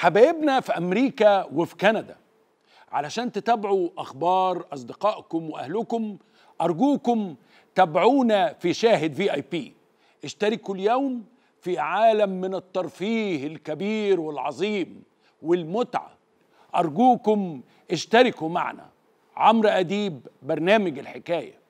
حبايبنا في امريكا وفي كندا علشان تتابعوا اخبار اصدقائكم واهلكم ارجوكم تابعونا في شاهد في اي بي اشتركوا اليوم في عالم من الترفيه الكبير والعظيم والمتعه ارجوكم اشتركوا معنا عمرو اديب برنامج الحكايه